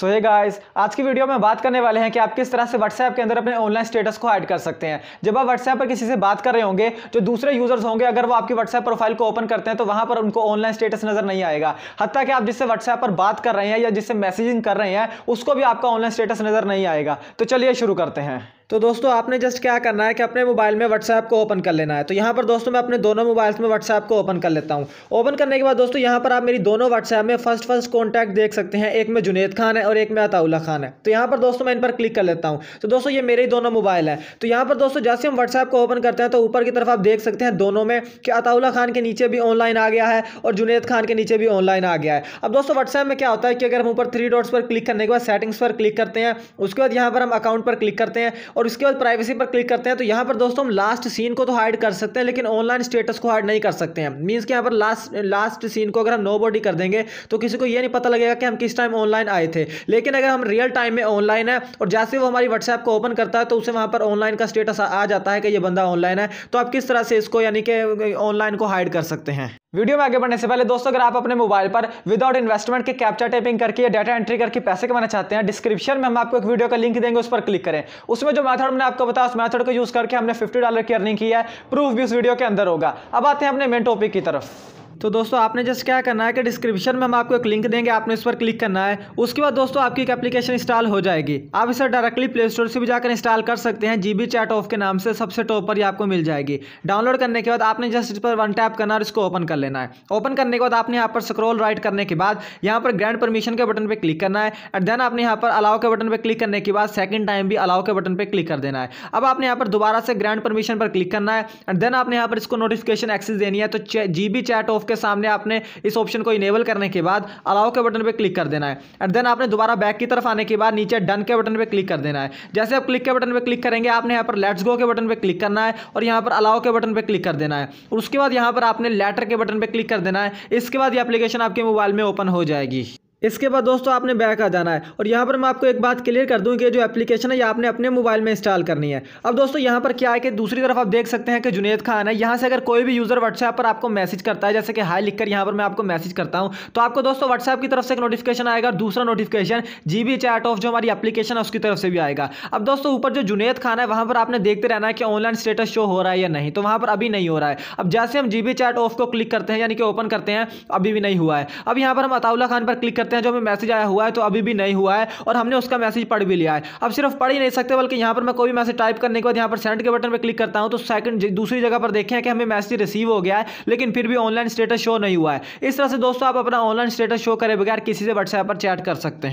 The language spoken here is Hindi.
सो हे गाइस आज की वीडियो में बात करने वाले हैं कि आप किस तरह से व्हाट्सएप के अंदर अपने ऑनलाइन स्टेटस को ऐड कर सकते हैं जब आप व्हाट्सएप पर किसी से बात कर रहे होंगे जो दूसरे यूजर्स होंगे अगर वो आपकी व्हाट्सएप प्रोफाइल को ओपन करते हैं तो वहां पर उनको ऑनलाइन स्टेटस नजर नहीं आएगा हत्या कि आप जिससे व्हाट्सएप पर बात कर रहे हैं या जिससे मैसेजिंग कर रहे हैं उसको भी आपका ऑनलाइन स्टेटस नजर नहीं आएगा तो चलिए शुरू करते हैं तो दोस्तों आपने जस्ट क्या करना है कि अपने मोबाइल में व्हाट्सएप को ओपन कर लेना है तो यहाँ पर दोस्तों मैं अपने दोनों मोबाइल्स में व्हाट्सएप को ओपन कर लेता हूँ ओपन करने के बाद दोस्तों यहाँ पर आप मेरी दोनों व्हाट्सएप में फर्स्ट फर्स्ट कॉन्टैक्ट देख सकते हैं एक में जुनेद खान है और एक में अताउल्ला खान है तो यहाँ पर दोस्तों मैं इन पर क्लिक कर लेता हूँ तो दोस्तों ये मेरे दोनों मोबाइल है तो यहाँ पर दोस्तों जैसे हम व्हाट्सएप को ओपन करते हैं तो ऊपर की तरफ आप देख सकते हैं दोनों में कि अताउल्ला खान के नीचे भी ऑनलाइन आ गया है और जुनेद खान के नीचे भी ऑनलाइन आ गया है अब दोस्तों व्हाट्सएप में क्या होता है कि अगर हम ऊपर थ्री डॉट्स पर क्लिक करने के बाद सेटिंग्स पर क्लिक करते हैं उसके बाद यहाँ पर हम अकाउंट पर क्लिक करते हैं और उसके बाद प्राइवेसी पर क्लिक करते हैं तो यहाँ पर दोस्तों हम लास्ट सीन को तो हाइड कर सकते हैं लेकिन ऑनलाइन स्टेटस को हाइड नहीं कर सकते हैं मीन्स कि यहाँ पर लास्ट लास्ट सीन को अगर हम नो बॉडी कर देंगे तो किसी को ये नहीं पता लगेगा कि हम किस टाइम ऑनलाइन आए थे लेकिन अगर हम रियल टाइम में ऑनलाइन है और जैसे वो हमारी व्हाट्सएप को ओपन करता है तो उसे वहाँ पर ऑनलाइन का स्टेटस आ जाता है कि ये बंदा ऑनलाइन है तो आप किस तरह से इसको यानी कि ऑनलाइन को हाइड कर सकते हैं वीडियो में आगे बढ़ने से पहले दोस्तों अगर आप अपने मोबाइल पर विदाउट इन्वेस्टमेंट के कैप्चर टाइपिंग करके या डाटा एंट्री करके पैसे कमाना चाहते हैं डिस्क्रिप्शन में हम आपको एक वीडियो का लिंक देंगे उस पर क्लिक करें उसमें जो मेथड मैंने आपको बताया उस मेथड को यूज करके हमने फिफ्टी डॉलर की अर्निंग की है प्रूफ भी उस वीडियो के अंदर होगा अब आते हैं अपने मेन टॉपिक की तरफ तो दोस्तों आपने जस्ट क्या करना है कि डिस्क्रिप्शन में हम आपको एक लिंक देंगे आपने इस पर क्लिक करना है उसके बाद दोस्तों आपकी एक एप्लीकेशन इंस्टॉल हो जाएगी आप इसे डायरेक्टली प्ले स्टोर से भी जाकर इंस्टॉल कर सकते हैं जी बी चैट ऑफ के नाम से सबसे टॉप पर ही आपको मिल जाएगी डाउनलोड करने के बाद आपने जस्ट इस पर वन टैप करना और इसको ओपन कर लेना है ओपन करने के बाद आपने यहाँ पर स्क्रोल राइट करने के बाद यहाँ पर ग्रैंड परमिशन के बटन पर क्लिक करना है एंड देन आपने यहाँ पर अलाव के बटन पर क्लिक करने के बाद सेकंड टाइम भी अलाव के बटन पर क्लिक कर देना है अब आपने यहाँ पर दोबारा से ग्रैंड परमिशन पर क्लिक करना है एंड देन आपने यहाँ पर इसको नोटिफिकेशन एक्सेस देनी है तो जी बी चैट ऑफ के आपके सामने आपने इस ऑप्शन को इनेबल करने के बाद अलाउ के बटन पर क्लिक कर देना है एंड देन आपने दोबारा बैक की तरफ आने के बाद नीचे डन के बटन पर क्लिक कर देना है जैसे आप क्लिक के बटन पर क्लिक करेंगे आपने यहाँ पर लेट्स गो के बटन पर क्लिक करना है और यहाँ पर अलाउ के बटन पर क्लिक कर देना है उसके बाद यहाँ पर आपने लेटर के बटन पर क्लिक कर देना है इसके बाद ये एप्लीकेशन आपके मोबाइल में ओपन हो जाएगी इसके बाद दोस्तों आपने बैक आ जाना है और यहाँ पर मैं आपको एक बात क्लियर कर दूँ कि जो एप्लीकेशन है ये आपने अपने मोबाइल में इंस्टॉल करनी है अब दोस्तों यहाँ पर क्या है कि दूसरी तरफ आप देख सकते हैं कि जुनेद खान है यहाँ से अगर कोई भी यूज़र व्हाट्सएप पर आपको मैसेज करता है जैसे कि हाई लिखकर यहाँ पर मैं आपको मैसेज करता हूँ तो आपको दोस्तों व्हाट्सएप की तरफ से एक नोटिफिकेशन आएगा और दूसरा नोटिफिकेशन जी चैट ऑफ जो हमारी एप्लीकेशन है उसकी तरफ से भी आएगा अब दोस्तों ऊपर जो जुनेद खान है वहाँ पर आपने देखते रहना है कि ऑनलाइन स्टेटस शो हो रहा है या नहीं तो वहाँ पर अभी नहीं हो रहा है अब जैसे हम जी चैट ऑफ को क्लिक करते हैं यानी कि ओपन करते हैं अभी भी नहीं हुआ है अब यहाँ पर हम अताउल्ला खान पर क्लिक करते सकते हैं जो हमें मैसेज आया हुआ है तो अभी भी नहीं हुआ है और हमने उसका मैसेज पढ़ भी लिया है अब सिर्फ पढ़ ही नहीं सकते बल्कि यहाँ पर मैं कोई मैसेज टाइप करने के बाद यहाँ पर सेंड के बटन पर क्लिक करता हूँ तो सेकंड दूसरी जगह पर देखें कि हमें मैसेज रिसीव हो गया है लेकिन फिर भी ऑनलाइन स्टेटस शो नहीं हुआ है इस तरह से दोस्तों आप अपना ऑनलाइन स्टेटस शो करे बगैर किसी से व्हाट्सएप पर चैट कर सकते हैं